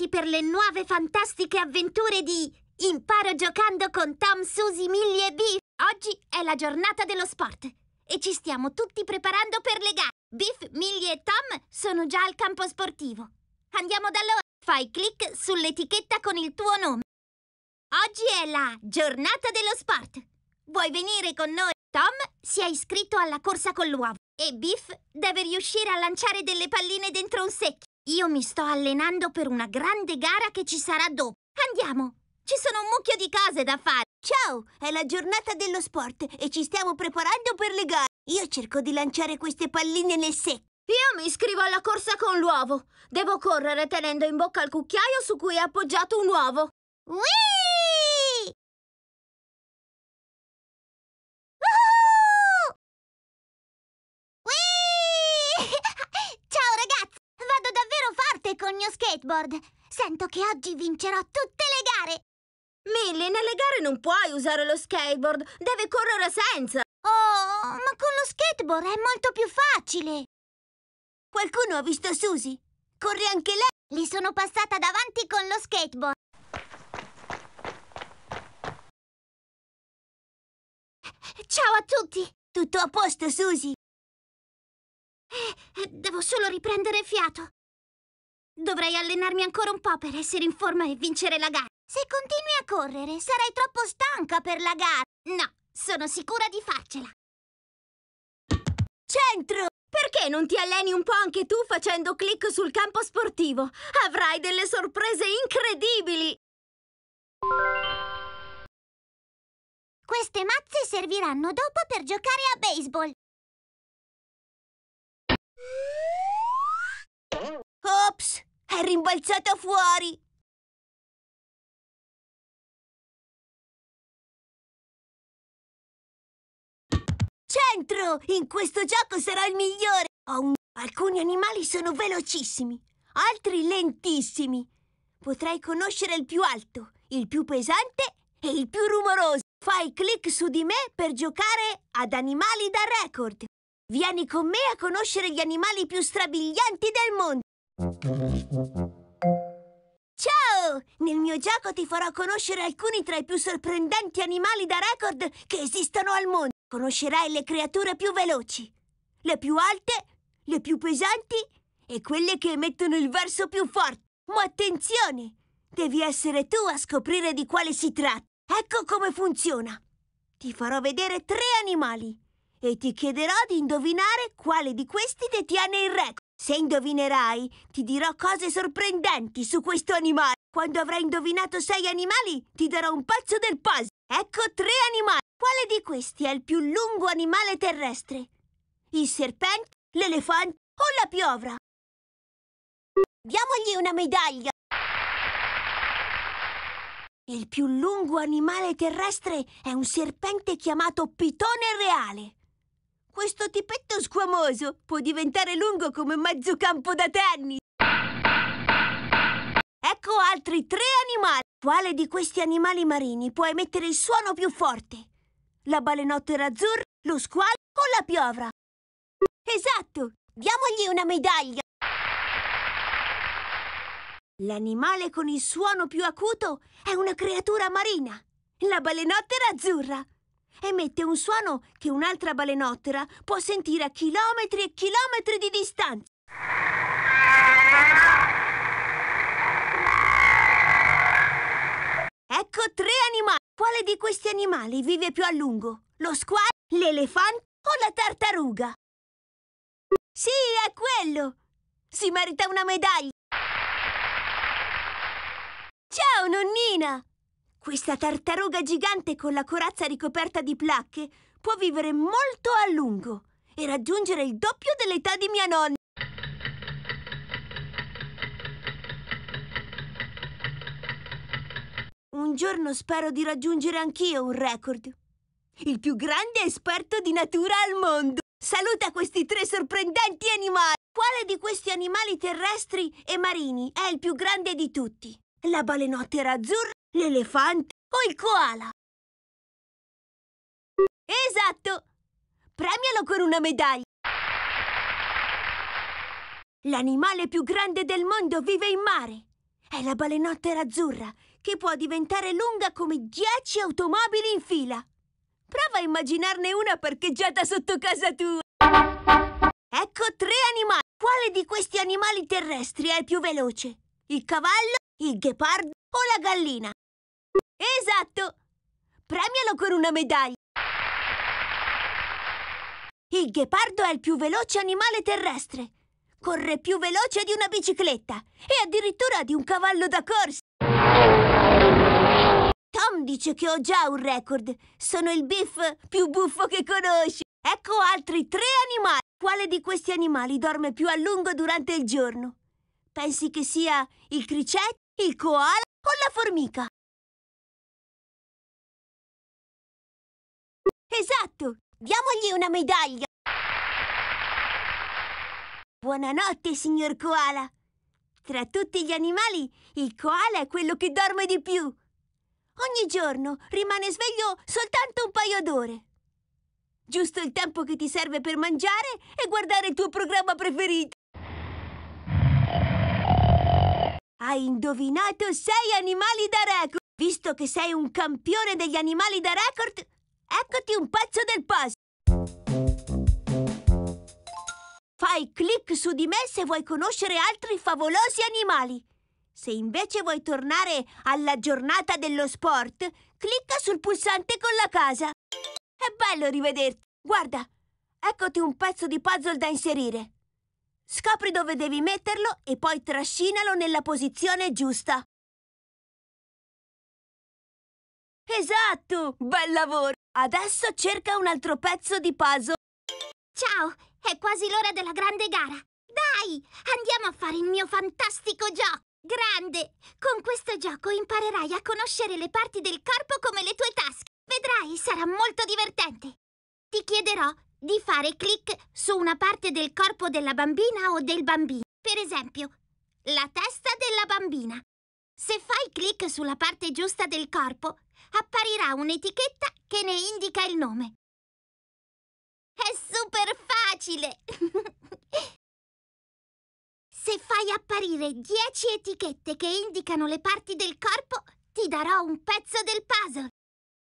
pronti per le nuove fantastiche avventure di Imparo giocando con Tom, Susie, Millie e Biff! Oggi è la giornata dello sport e ci stiamo tutti preparando per le gare. Biff, Millie e Tom sono già al campo sportivo. Andiamo da loro! Fai clic sull'etichetta con il tuo nome. Oggi è la giornata dello sport. Vuoi venire con noi? Tom si è iscritto alla corsa con l'uovo e Biff deve riuscire a lanciare delle palline dentro un secchio. Io mi sto allenando per una grande gara che ci sarà dopo. Andiamo! Ci sono un mucchio di cose da fare. Ciao! È la giornata dello sport e ci stiamo preparando per le gare. Io cerco di lanciare queste palline nel secco. Io mi iscrivo alla corsa con l'uovo. Devo correre tenendo in bocca il cucchiaio su cui è appoggiato un uovo. Whee! forte col mio skateboard! Sento che oggi vincerò tutte le gare! Millie, nelle gare non puoi usare lo skateboard! Devi correre senza! Oh, ma con lo skateboard è molto più facile! Qualcuno ha visto Susie? Corre anche lei! Li sono passata davanti con lo skateboard! Ciao a tutti! Tutto a posto, Susie? Eh, devo solo riprendere fiato. Dovrei allenarmi ancora un po' per essere in forma e vincere la gara. Se continui a correre, sarai troppo stanca per la gara. No, sono sicura di farcela. Centro! Perché non ti alleni un po' anche tu facendo clic sul campo sportivo? Avrai delle sorprese incredibili! Queste mazze serviranno dopo per giocare a baseball. Ops! È rimbalzata fuori! Centro! In questo gioco sarò il migliore! Un... Alcuni animali sono velocissimi, altri lentissimi. Potrai conoscere il più alto, il più pesante e il più rumoroso. Fai clic su di me per giocare ad animali da record. Vieni con me a conoscere gli animali più strabilianti del mondo. Ciao! Nel mio gioco ti farò conoscere alcuni tra i più sorprendenti animali da record che esistono al mondo. Conoscerai le creature più veloci, le più alte, le più pesanti e quelle che emettono il verso più forte. Ma attenzione! Devi essere tu a scoprire di quale si tratta. Ecco come funziona. Ti farò vedere tre animali e ti chiederò di indovinare quale di questi detiene il record. Se indovinerai, ti dirò cose sorprendenti su questo animale. Quando avrai indovinato sei animali, ti darò un pezzo del puzzle. Ecco tre animali. Quale di questi è il più lungo animale terrestre? Il serpente, l'elefante o la piovra? Diamogli una medaglia. Il più lungo animale terrestre è un serpente chiamato pitone reale. Questo tipetto squamoso può diventare lungo come mezzo campo da tennis. Ecco altri tre animali. Quale di questi animali marini può emettere il suono più forte? La balenottera azzurra, lo squalo o la piovra? Esatto! Diamogli una medaglia! L'animale con il suono più acuto è una creatura marina, la balenottera azzurra emette un suono che un'altra balenottera può sentire a chilometri e chilometri di distanza. Ecco tre animali. Quale di questi animali vive più a lungo? Lo squalo, l'elefante o la tartaruga? Sì, è quello! Si merita una medaglia! Ciao, nonnina! Questa tartaruga gigante con la corazza ricoperta di placche può vivere molto a lungo e raggiungere il doppio dell'età di mia nonna. Un giorno spero di raggiungere anch'io un record. Il più grande esperto di natura al mondo. Saluta questi tre sorprendenti animali. Quale di questi animali terrestri e marini è il più grande di tutti? la balenottera azzurra, l'elefante o il koala. Esatto! Premialo con una medaglia! L'animale più grande del mondo vive in mare. È la balenottera azzurra, che può diventare lunga come dieci automobili in fila. Prova a immaginarne una parcheggiata sotto casa tua. Ecco tre animali. Quale di questi animali terrestri è il più veloce? Il cavallo il ghepardo o la gallina? Esatto! Premialo con una medaglia! Il ghepardo è il più veloce animale terrestre. Corre più veloce di una bicicletta e addirittura di un cavallo da corsa. Tom dice che ho già un record. Sono il beef più buffo che conosci. Ecco altri tre animali. Quale di questi animali dorme più a lungo durante il giorno? Pensi che sia il cricetto, il koala o la formica? Esatto! Diamogli una medaglia! Buonanotte, signor koala! Tra tutti gli animali, il koala è quello che dorme di più. Ogni giorno rimane sveglio soltanto un paio d'ore. Giusto il tempo che ti serve per mangiare e guardare il tuo programma preferito. Hai indovinato sei animali da record! Visto che sei un campione degli animali da record, eccoti un pezzo del puzzle! Fai clic su di me se vuoi conoscere altri favolosi animali. Se invece vuoi tornare alla giornata dello sport, clicca sul pulsante con la casa. È bello rivederti. Guarda, eccoti un pezzo di puzzle da inserire. Scopri dove devi metterlo e poi trascinalo nella posizione giusta. Esatto! Bel lavoro! Adesso cerca un altro pezzo di puzzle. Ciao! È quasi l'ora della grande gara! Dai! Andiamo a fare il mio fantastico gioco! Grande! Con questo gioco imparerai a conoscere le parti del corpo come le tue tasche. Vedrai, sarà molto divertente! Ti chiederò di fare clic su una parte del corpo della bambina o del bambino. Per esempio, la testa della bambina. Se fai clic sulla parte giusta del corpo, apparirà un'etichetta che ne indica il nome. È super facile! Se fai apparire 10 etichette che indicano le parti del corpo, ti darò un pezzo del puzzle.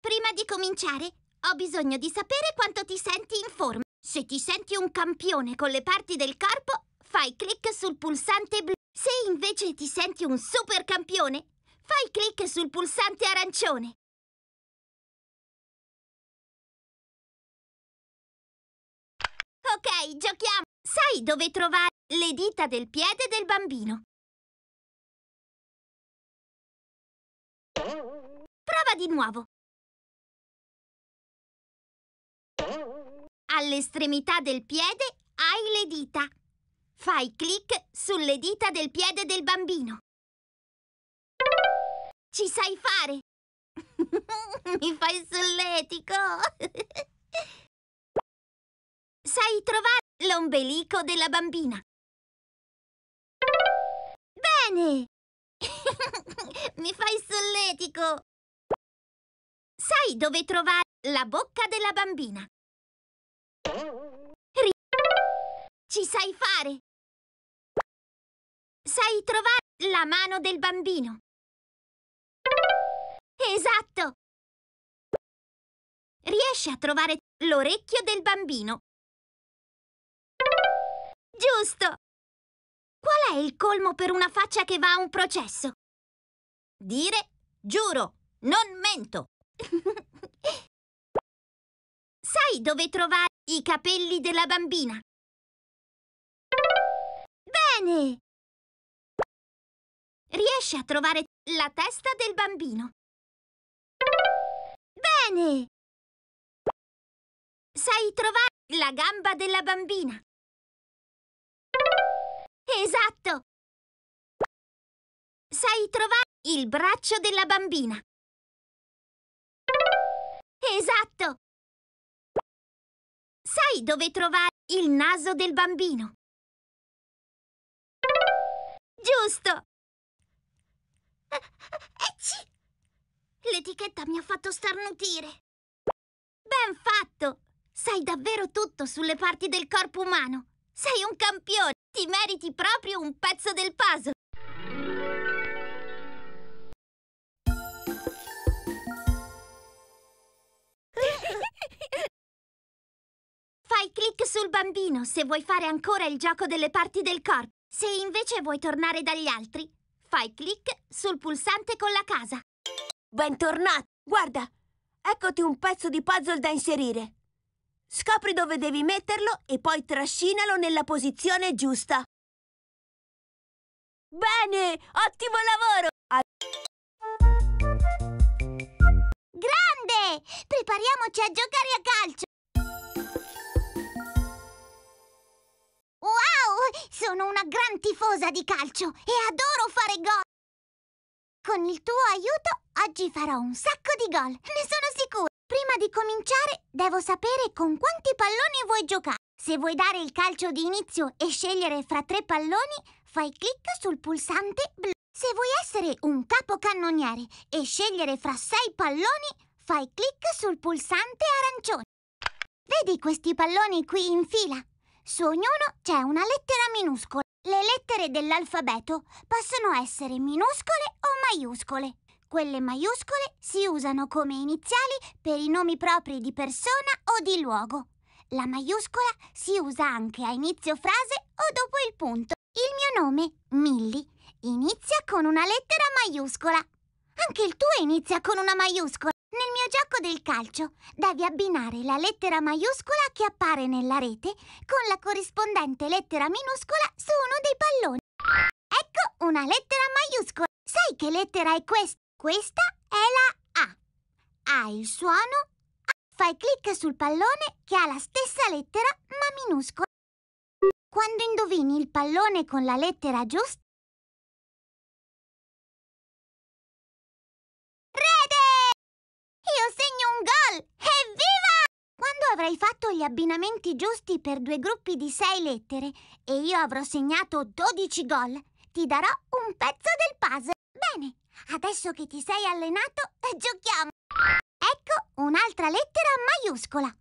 Prima di cominciare, ho bisogno di sapere quanto ti senti in forma. Se ti senti un campione con le parti del corpo, fai clic sul pulsante blu. Se invece ti senti un super campione, fai clic sul pulsante arancione. Ok, giochiamo! Sai dove trovare le dita del piede del bambino? Prova di nuovo. All'estremità del piede hai le dita. Fai clic sulle dita del piede del bambino. Ci sai fare! Mi fai solletico! sai trovare l'ombelico della bambina. Bene! Mi fai solletico! Sai dove trovare la bocca della bambina. Ri Ci sai fare! Sai trovare la mano del bambino. Esatto! Riesci a trovare l'orecchio del bambino. Giusto! Qual è il colmo per una faccia che va a un processo? Dire giuro, non mento. Sai dove trovare i capelli della bambina? Bene! Riesci a trovare la testa del bambino. Bene! Sai trovare la gamba della bambina. Esatto! Sai trovare il braccio della bambina. Esatto! Sai dove trovare il naso del bambino? Giusto! Ecci! Eh, eh, L'etichetta mi ha fatto starnutire. Ben fatto! Sai davvero tutto sulle parti del corpo umano. Sei un campione! Ti meriti proprio un pezzo del puzzle! sul bambino se vuoi fare ancora il gioco delle parti del corpo. Se invece vuoi tornare dagli altri, fai clic sul pulsante con la casa. Bentornato! Guarda, eccoti un pezzo di puzzle da inserire. Scopri dove devi metterlo e poi trascinalo nella posizione giusta. Bene! Ottimo lavoro! Grande! Prepariamoci a giocare a calcio! Wow! Sono una gran tifosa di calcio e adoro fare gol! Con il tuo aiuto oggi farò un sacco di gol, ne sono sicura! Prima di cominciare devo sapere con quanti palloni vuoi giocare. Se vuoi dare il calcio di inizio e scegliere fra tre palloni, fai clic sul pulsante blu. Se vuoi essere un capocannoniere e scegliere fra sei palloni, fai clic sul pulsante arancione. Vedi questi palloni qui in fila? Su ognuno c'è una lettera minuscola. Le lettere dell'alfabeto possono essere minuscole o maiuscole. Quelle maiuscole si usano come iniziali per i nomi propri di persona o di luogo. La maiuscola si usa anche a inizio frase o dopo il punto. Il mio nome, Millie, inizia con una lettera maiuscola. Anche il tuo inizia con una maiuscola. Nel mio gioco del calcio devi abbinare la lettera maiuscola che appare nella rete con la corrispondente lettera minuscola su uno dei palloni. Ecco una lettera maiuscola. Sai che lettera è questa? Questa è la A. Ha il suono A. Fai clic sul pallone che ha la stessa lettera ma minuscola. Quando indovini il pallone con la lettera giusta, Io segno un gol! Evviva! Quando avrai fatto gli abbinamenti giusti per due gruppi di sei lettere e io avrò segnato 12 gol, ti darò un pezzo del puzzle. Bene, adesso che ti sei allenato, giochiamo! Ecco un'altra lettera maiuscola.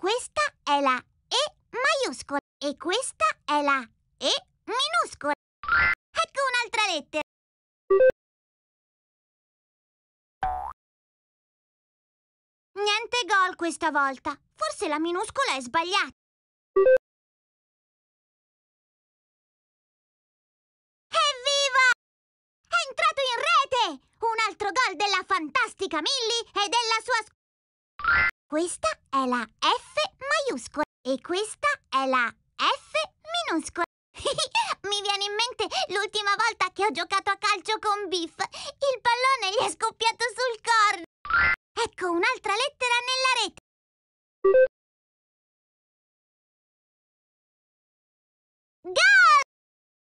Questa è la E maiuscola e questa è la E minuscola. Ecco un'altra lettera. Niente gol questa volta. Forse la minuscola è sbagliata. Evviva! È entrato in rete! Un altro gol della fantastica Millie e della sua squadra. Questa è la F maiuscola e questa è la F minuscola. Mi viene in mente l'ultima volta che ho giocato a calcio con Biff. Il pallone gli è scoppiato sul corno. Ecco un'altra lettera nella rete. Gol!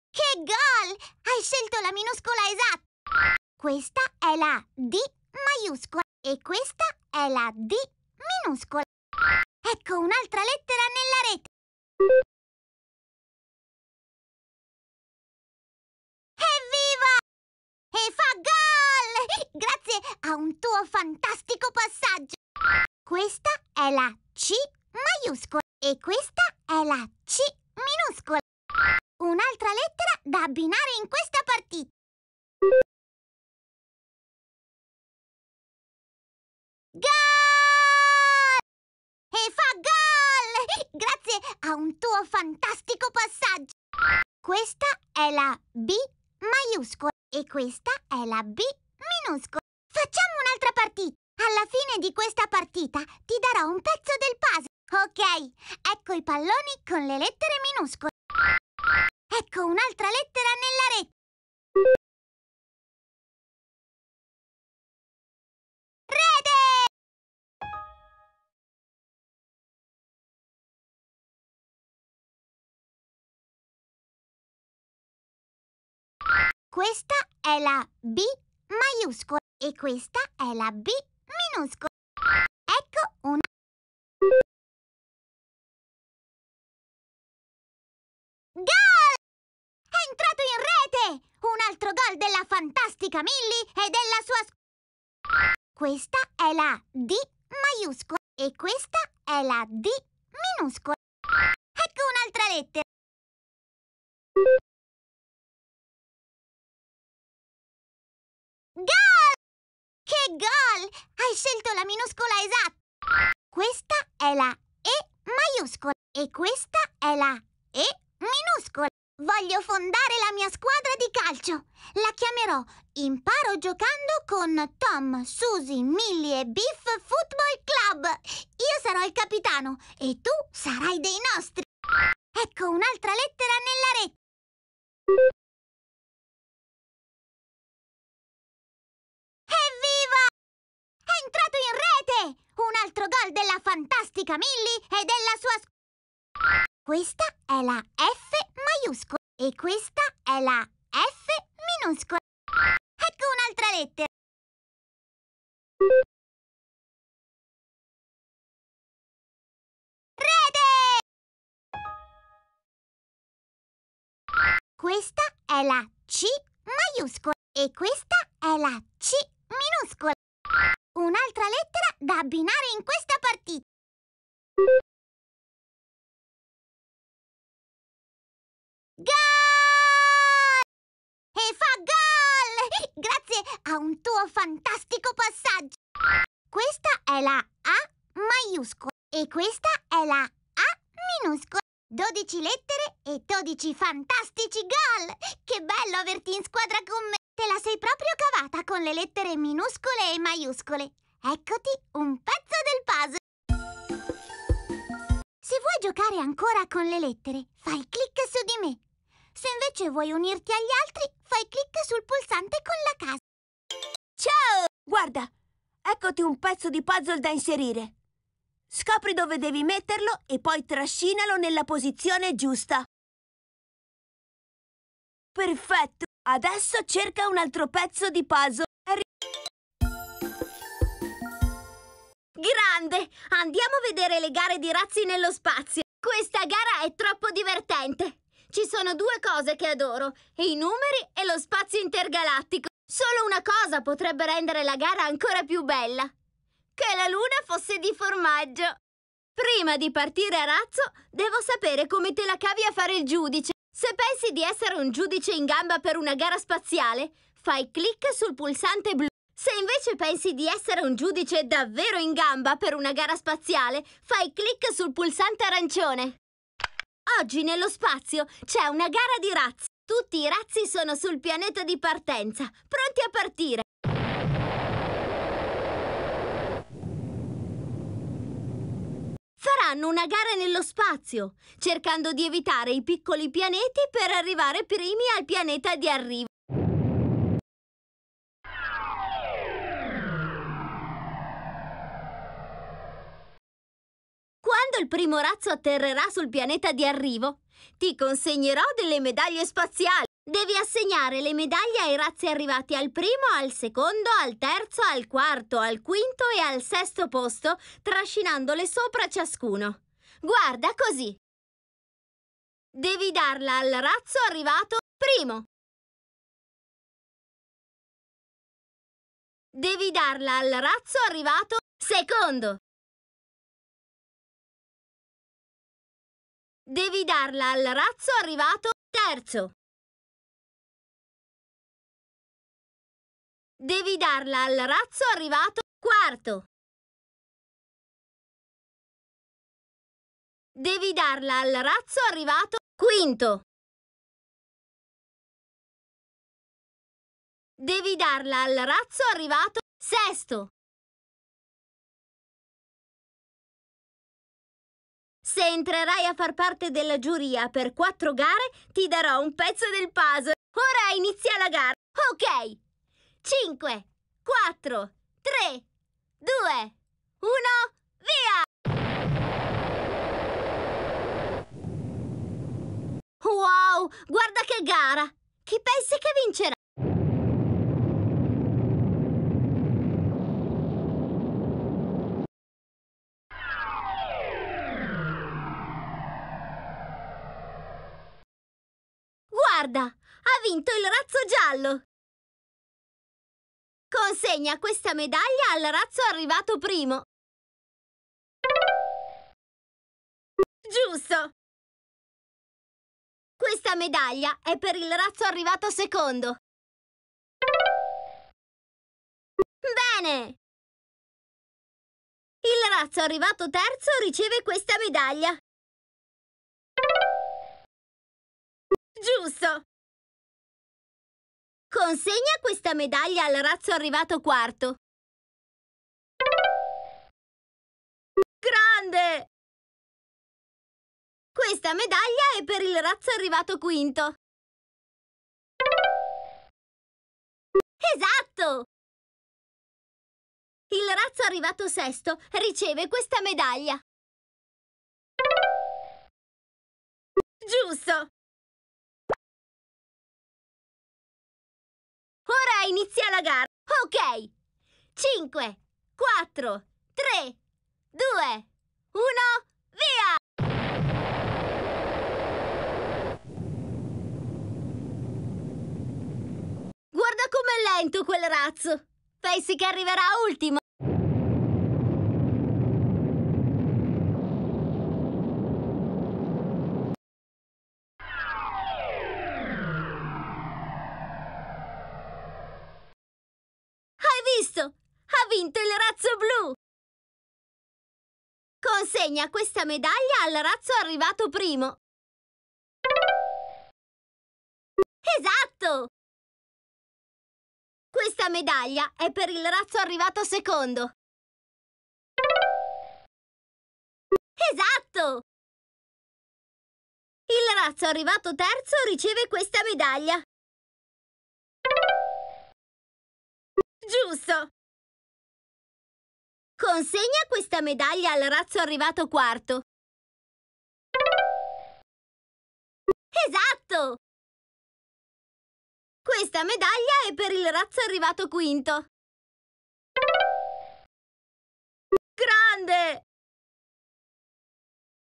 Che gol! Hai scelto la minuscola esatta. Questa è la D maiuscola e questa è la D minuscola. Ecco un'altra lettera nella rete. Evviva! E fa gol! Grazie a un tuo fantastico passaggio. Questa è la C maiuscola e questa è la C minuscola. Un'altra lettera da abbinare in questa partita. Gol! e fa gol! Grazie a un tuo fantastico passaggio! Questa è la B maiuscola e questa è la B minuscola. Facciamo un'altra partita! Alla fine di questa partita ti darò un pezzo del puzzle. Ok, ecco i palloni con le lettere minuscole. Ecco un'altra lettera nella rete. Questa è la B maiuscola e questa è la B minuscola. Ecco un... Gol! È entrato in rete! Un altro gol della fantastica Millie e della sua squadra. Questa è la D maiuscola e questa è la D minuscola. Ecco un'altra lettera. Hai scelto la minuscola esatta! Questa è la E maiuscola e questa è la E minuscola. Voglio fondare la mia squadra di calcio. La chiamerò Imparo giocando con Tom, Susie, Millie e Biff Football Club. Io sarò il capitano e tu sarai dei nostri. Ecco un'altra lettera nella rete. Evviva! entrato in rete! Un altro gol della fantastica Millie e della sua squadra. Questa è la F maiuscola e questa è la F minuscola. Ecco un'altra lettera. Rete! Questa è la C maiuscola e questa è la C minuscola. Un'altra lettera da abbinare in questa partita. Gol! E fa gol! Grazie a un tuo fantastico passaggio. Questa è la A maiuscola e questa è la A minuscola. 12 lettere e 12 fantastici gol! Che bello averti in squadra con me! Te la sei proprio cavata con le lettere minuscole e maiuscole. Eccoti un pezzo del puzzle! Se vuoi giocare ancora con le lettere, fai clic su di me. Se invece vuoi unirti agli altri, fai clic sul pulsante con la casa. Ciao! Guarda, eccoti un pezzo di puzzle da inserire. Scopri dove devi metterlo e poi trascinalo nella posizione giusta. Perfetto! Adesso cerca un altro pezzo di puzzle. Grande! Andiamo a vedere le gare di razzi nello spazio. Questa gara è troppo divertente. Ci sono due cose che adoro, i numeri e lo spazio intergalattico. Solo una cosa potrebbe rendere la gara ancora più bella che la luna fosse di formaggio. Prima di partire a razzo, devo sapere come te la cavi a fare il giudice. Se pensi di essere un giudice in gamba per una gara spaziale, fai clic sul pulsante blu. Se invece pensi di essere un giudice davvero in gamba per una gara spaziale, fai clic sul pulsante arancione. Oggi nello spazio c'è una gara di razzi. Tutti i razzi sono sul pianeta di partenza, pronti a partire. Faranno una gara nello spazio, cercando di evitare i piccoli pianeti per arrivare primi al pianeta di arrivo. Quando il primo razzo atterrerà sul pianeta di arrivo, ti consegnerò delle medaglie spaziali. Devi assegnare le medaglie ai razzi arrivati al primo, al secondo, al terzo, al quarto, al quinto e al sesto posto, trascinandole sopra ciascuno. Guarda così. Devi darla al razzo arrivato primo. Devi darla al razzo arrivato secondo. Devi darla al razzo arrivato terzo. Devi darla al razzo arrivato quarto. Devi darla al razzo arrivato quinto. Devi darla al razzo arrivato sesto. Se entrerai a far parte della giuria per quattro gare, ti darò un pezzo del puzzle. Ora inizia la gara. Ok! 5, 4, 3, 2, 1, via! Wow, guarda che gara! Chi pensi che vincerà? Guarda, ha vinto il razzo giallo! Consegna questa medaglia al razzo arrivato primo. Giusto! Questa medaglia è per il razzo arrivato secondo. Bene! Il razzo arrivato terzo riceve questa medaglia. Giusto! Consegna questa medaglia al razzo arrivato quarto. Grande! Questa medaglia è per il razzo arrivato quinto. Esatto! Il razzo arrivato sesto riceve questa medaglia. Giusto! Ora inizia la gara. Ok. 5, 4, 3, 2, 1, via! Guarda com'è lento quel razzo! Pensi che arriverà ultimo? Assegna questa medaglia al razzo arrivato primo. Esatto! Questa medaglia è per il razzo arrivato secondo. Esatto! Il razzo arrivato terzo riceve questa medaglia. Giusto! Consegna questa medaglia al razzo arrivato quarto. Esatto! Questa medaglia è per il razzo arrivato quinto. Grande!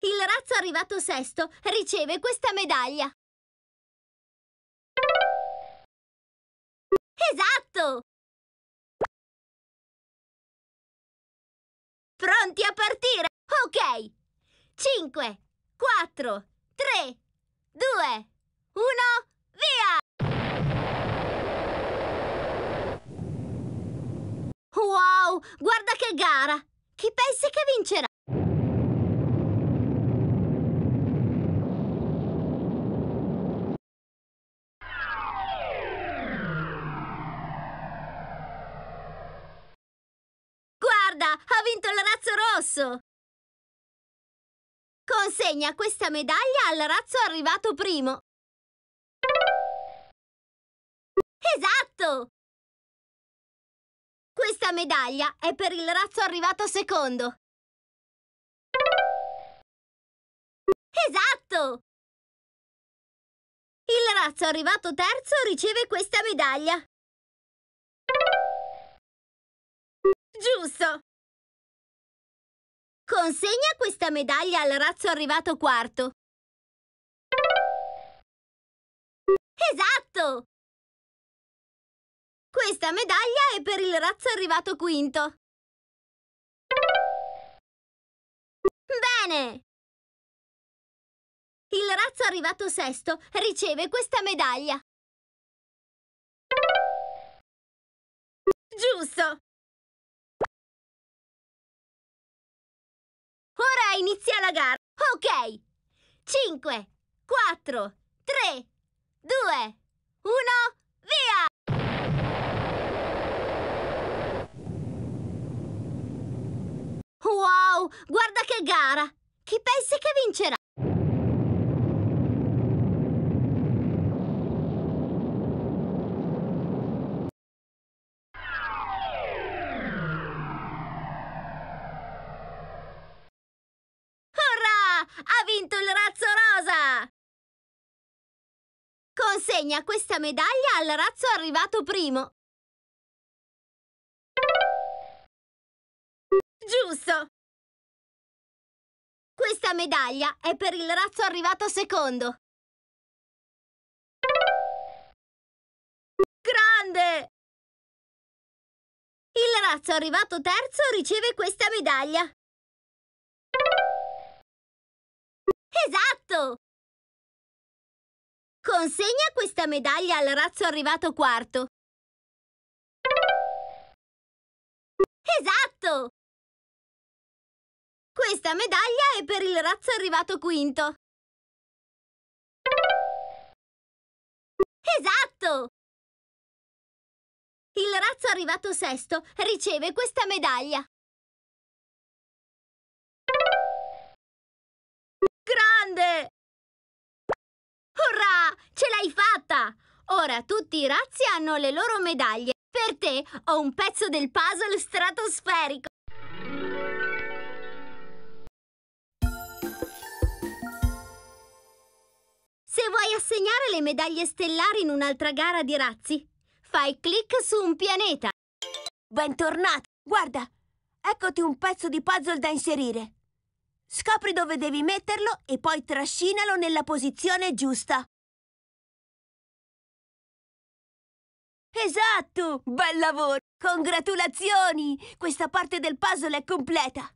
Il razzo arrivato sesto riceve questa medaglia. Esatto! Pronti a partire? Ok! 5, 4, 3, 2, 1, via! Wow, guarda che gara! Chi pensi che vincerà? Ha vinto il razzo rosso! Consegna questa medaglia al razzo arrivato primo! Esatto! Questa medaglia è per il razzo arrivato secondo! Esatto! Il razzo arrivato terzo riceve questa medaglia. Giusto! Consegna questa medaglia al razzo arrivato quarto. Esatto! Questa medaglia è per il razzo arrivato quinto. Bene! Il razzo arrivato sesto riceve questa medaglia. Giusto! Ora inizia la gara. Ok. 5, 4, 3, 2, 1, via! Wow, guarda che gara! Chi pensi che vincerà? consegna questa medaglia al razzo arrivato primo. Giusto! Questa medaglia è per il razzo arrivato secondo. Grande! Il razzo arrivato terzo riceve questa medaglia. Esatto! Consegna questa medaglia al razzo arrivato quarto. Esatto! Questa medaglia è per il razzo arrivato quinto. Esatto! Il razzo arrivato sesto riceve questa medaglia. Grande! ce l'hai fatta! Ora tutti i razzi hanno le loro medaglie. Per te ho un pezzo del puzzle stratosferico. Se vuoi assegnare le medaglie stellari in un'altra gara di razzi, fai clic su un pianeta. Bentornato! Guarda, eccoti un pezzo di puzzle da inserire. Scopri dove devi metterlo e poi trascinalo nella posizione giusta. Esatto! Bel lavoro! Congratulazioni! Questa parte del puzzle è completa!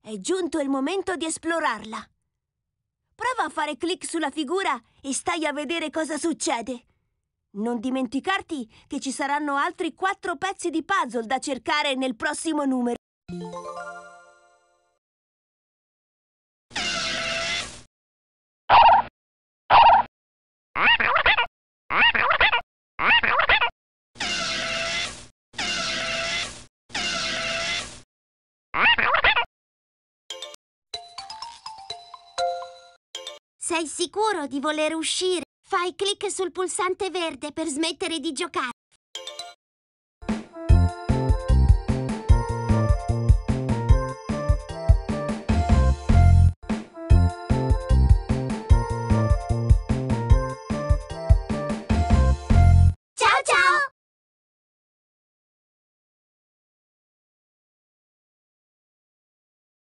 È giunto il momento di esplorarla! Prova a fare clic sulla figura e stai a vedere cosa succede! Non dimenticarti che ci saranno altri quattro pezzi di puzzle da cercare nel prossimo numero! sicuro di voler uscire. Fai clic sul pulsante verde per smettere di giocare.